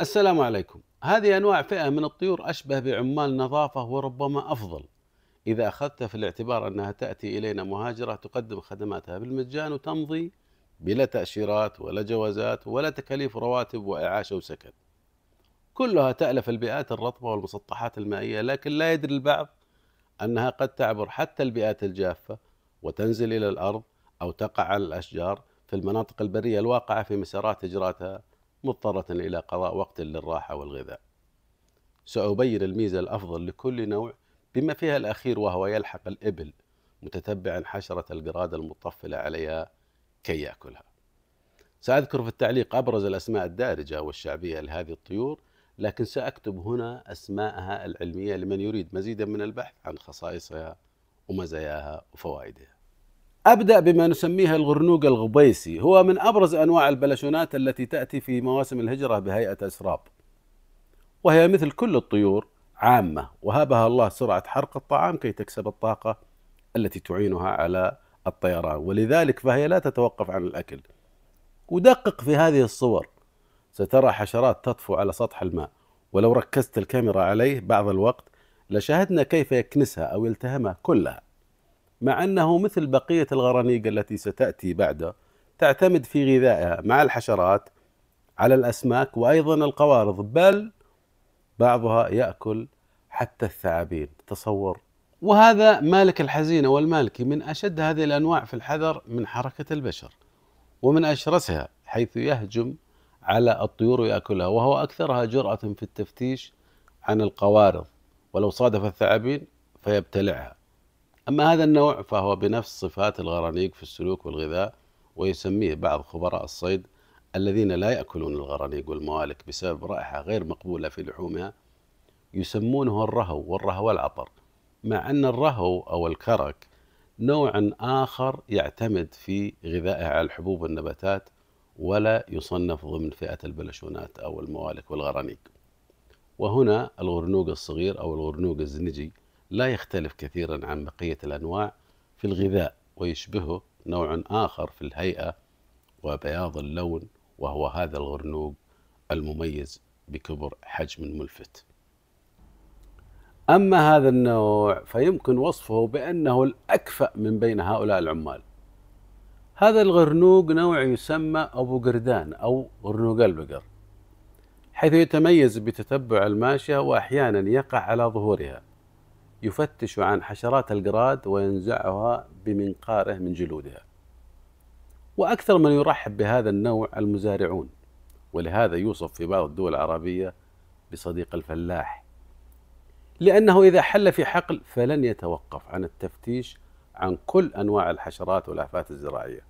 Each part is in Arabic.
السلام عليكم هذه أنواع فئة من الطيور أشبه بعمال نظافة وربما أفضل إذا أخذت في الاعتبار أنها تأتي إلينا مهاجرة تقدم خدماتها بالمجان وتمضي بلا تأشيرات ولا جوازات ولا تكاليف رواتب وإعاشة وسكن كلها تألف البيئات الرطبة والمسطحات المائية لكن لا يدري البعض أنها قد تعبر حتى البيئات الجافة وتنزل إلى الأرض أو تقع على الأشجار في المناطق البرية الواقعة في مسارات هجراتها مضطرة إلى قضاء وقت للراحة والغذاء سأبين الميزة الأفضل لكل نوع بما فيها الأخير وهو يلحق الإبل متتبعا حشرة القرادة المطفلة عليها كي يأكلها سأذكر في التعليق أبرز الأسماء الدارجة والشعبية لهذه الطيور لكن سأكتب هنا أسماءها العلمية لمن يريد مزيدا من البحث عن خصائصها ومزاياها وفوائدها أبدأ بما نسميها الغرنوق الغبيسي هو من أبرز أنواع البلشونات التي تأتي في مواسم الهجرة بهيئة أسراب وهي مثل كل الطيور عامة وهبها الله سرعة حرق الطعام كي تكسب الطاقة التي تعينها على الطيران ولذلك فهي لا تتوقف عن الأكل ودقق في هذه الصور سترى حشرات تطفو على سطح الماء ولو ركزت الكاميرا عليه بعض الوقت لشاهدنا كيف يكنسها أو يلتهمها كلها مع أنه مثل بقية الغرانيق التي ستأتي بعده تعتمد في غذائها مع الحشرات على الأسماك وأيضا القوارض بل بعضها يأكل حتى الثعابين تصور وهذا مالك الحزينة والمالكي من أشد هذه الأنواع في الحذر من حركة البشر ومن أشرسها حيث يهجم على الطيور ويأكلها وهو أكثرها جرأة في التفتيش عن القوارض ولو صادف الثعابين فيبتلعها أما هذا النوع فهو بنفس صفات الغرانيق في السلوك والغذاء ويسميه بعض خبراء الصيد الذين لا يأكلون الغرانيق والموالك بسبب رائحة غير مقبولة في لحومها يسمونه الرهو والرهو العطر مع أن الرهو أو الكرك نوع آخر يعتمد في غذائه على الحبوب والنباتات ولا يصنف ضمن فئة البلشونات أو الموالك والغرانيق وهنا الغرنوق الصغير أو الغرنوق الزنجي لا يختلف كثيرا عن بقية الأنواع في الغذاء ويشبهه نوع آخر في الهيئة وبياض اللون وهو هذا الغرنوب المميز بكبر حجم ملفت أما هذا النوع فيمكن وصفه بأنه الأكفأ من بين هؤلاء العمال هذا الغرنوق نوع يسمى أبو قردان أو غرنوق البقر حيث يتميز بتتبع الماشية وأحيانا يقع على ظهورها يفتش عن حشرات القراد وينزعها بمنقاره من جلودها وأكثر من يرحب بهذا النوع المزارعون ولهذا يوصف في بعض الدول العربية بصديق الفلاح لأنه إذا حل في حقل فلن يتوقف عن التفتيش عن كل أنواع الحشرات والآفات الزراعية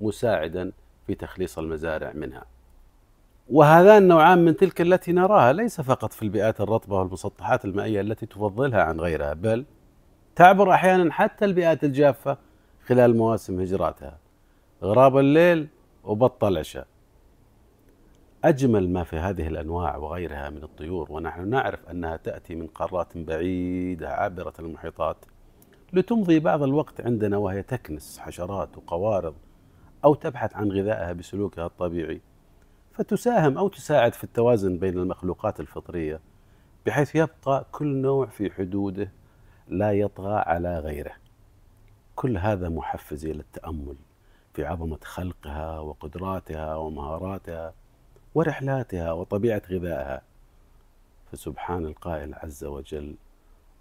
مساعدا في تخليص المزارع منها وهذان نوعان من تلك التي نراها ليس فقط في البيئات الرطبة والمسطحات المائية التي تفضلها عن غيرها بل تعبر أحيانا حتى البيئات الجافة خلال مواسم هجراتها غراب الليل وبط العشاء أجمل ما في هذه الأنواع وغيرها من الطيور ونحن نعرف أنها تأتي من قارات بعيدة عابرة المحيطات لتمضي بعض الوقت عندنا وهي تكنس حشرات وقوارض أو تبحث عن غذائها بسلوكها الطبيعي فتساهم أو تساعد في التوازن بين المخلوقات الفطرية بحيث يبقى كل نوع في حدوده لا يطغى على غيره كل هذا محفز إلى التأمل في عظمة خلقها وقدراتها ومهاراتها ورحلاتها وطبيعة غذائها فسبحان القائل عز وجل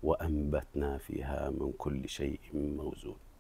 وأنبتنا فيها من كل شيء موزون